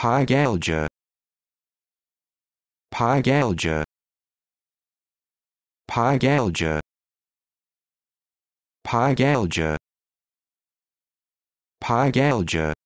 Pygalgia Pygalgia Pygalgia Pygalgia Pygalgia